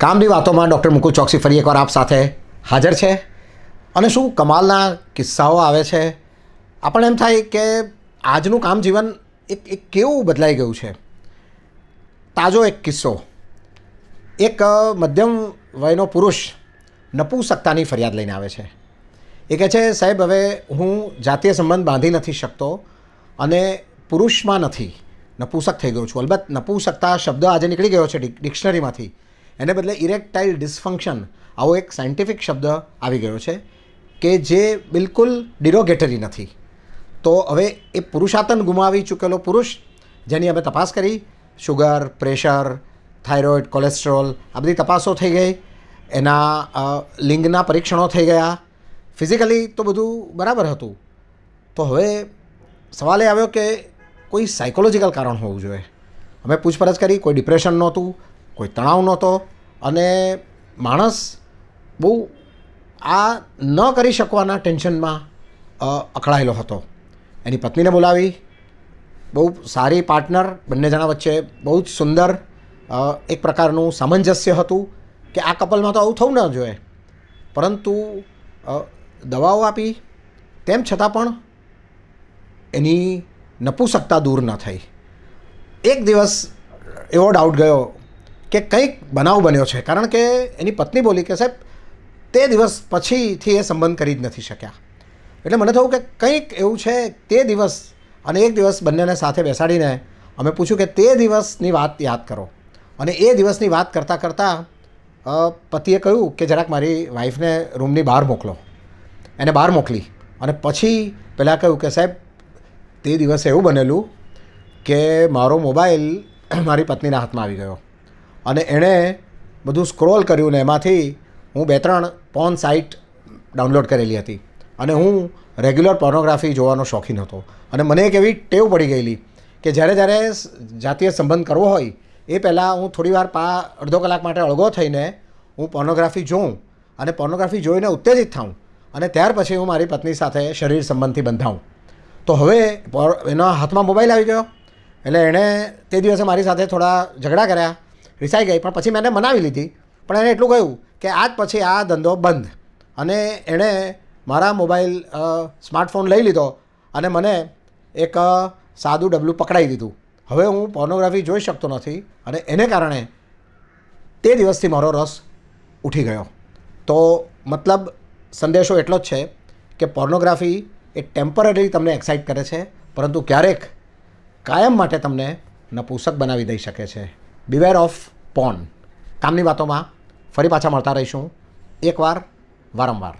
કામની વાતોમાં ડૉક્ટર મુકુલ ચોકસી ફરી એકવાર આપ સાથે હાજર છે અને શું કમાલના કિસ્સાઓ આવે છે આપણને એમ થાય કે આજનું કામ જીવન એક એક કેવું બદલાઈ ગયું છે તાજો એક કિસ્સો એક મધ્યમ વયનો પુરુષ નપુસક્તાની ફરિયાદ લઈને આવે છે એ કહે છે સાહેબ હવે હું જાતીય સંબંધ બાંધી નથી શકતો અને પુરુષમાં નથી નપુસક થઈ ગયો છું અલબત્ત નપુસકતા શબ્દ આજે નીકળી ગયો છે ડિક્શનરીમાંથી એને બદલે ઇરેક્ટાઇલ ડિસફંક્શન આવો એક સાયન્ટિફિક શબ્દ આવી ગયો છે કે જે બિલકુલ ડિરોગેટરી નથી તો હવે એ પુરુષાતન ગુમાવી ચૂકેલો પુરુષ જેની અમે તપાસ કરી શુગર પ્રેશર થાઇરોઇડ કોલેસ્ટ્રોલ આ બધી તપાસો થઈ ગઈ એના લિંગના પરીક્ષણો થઈ ગયા ફિઝિકલી તો બધું બરાબર હતું તો હવે સવાલ એ આવ્યો કે કોઈ સાયકોલોજીકલ કારણ હોવું જોઈએ અમે પૂછપરછ કરી કોઈ ડિપ્રેશન નહોતું કોઈ તણાવ નહોતો અને માણસ બહુ આ ન કરી શકવાના ટેન્શનમાં અકળાયેલો હતો એની પત્નીને બોલાવી બહુ સારી પાર્ટનર બંને જણા વચ્ચે બહુ જ સુંદર એક પ્રકારનું સામંજસ્ય હતું કે આ કપલમાં તો આવું થવું ન જોઈએ પરંતુ દવાઓ આપી તેમ છતાં પણ એની નપુસકતા દૂર ન થઈ એક દિવસ એવો ડાઉટ ગયો કે કંઈક બનાવ બન્યો છે કારણ કે એની પત્ની બોલી કે સાહેબ તે દિવસ પછીથી એ સંબંધ કરી જ નથી શક્યા એટલે મને થયું કે કંઈક એવું છે તે દિવસ અને એક દિવસ બંનેને સાથે બેસાડીને અમે પૂછ્યું કે તે દિવસની વાત યાદ કરો અને એ દિવસની વાત કરતાં કરતાં પતિએ કહ્યું કે જરાક મારી વાઈફને રૂમની બહાર મોકલો એને બહાર મોકલી અને પછી પહેલાં કહ્યું કે સાહેબ તે દિવસે એવું બનેલું કે મારો મોબાઈલ મારી પત્નીના હાથમાં આવી ગયો અને એણે બધું સ્ક્રોલ કર્યું ને એમાંથી હું બે ત્રણ પોર્ન સાઇટ ડાઉનલોડ કરેલી હતી અને હું રેગ્યુલર પોર્નોગ્રાફી જોવાનો શોખીન હતો અને મને એક એવી ટેવ પડી ગયેલી કે જ્યારે જ્યારે જાતીય સંબંધ કરવો હોય એ પહેલાં હું થોડી વાર પા અડધો કલાક માટે અળગો થઈને હું પોર્નોગ્રાફી જોઉં અને પોર્નોગ્રાફી જોઈને ઉત્તેજિત થાઉં અને ત્યાર પછી હું મારી પત્ની સાથે શરીર સંબંધથી બંધાઉં તો હવે એના હાથમાં મોબાઈલ આવી ગયો એટલે એણે તે દિવસે મારી સાથે થોડા ઝઘડા કર્યા રિસાઈ ગઈ પણ પછી મેં એને મનાવી લીધી પણ એને એટલું કહ્યું કે આજ પછી આ ધંધો બંધ અને એણે મારા મોબાઈલ સ્માર્ટફોન લઈ લીધો અને મને એક સાદું ડબલું પકડાઈ દીધું હવે હું પોર્નોગ્રાફી જોઈ શકતો નથી અને એને કારણે તે દિવસથી મારો રસ ઉઠી ગયો તો મતલબ સંદેશો એટલો જ છે કે પોર્નોગ્રાફી એ ટેમ્પરરી તમને એક્સાઇટ કરે છે પરંતુ ક્યારેક કાયમ માટે તમને નપુસક બનાવી દઈ શકે છે બિવેર ઓફ પોન કામની વાતોમાં ફરી પાછા મળતા રહીશું એકવાર વારંવાર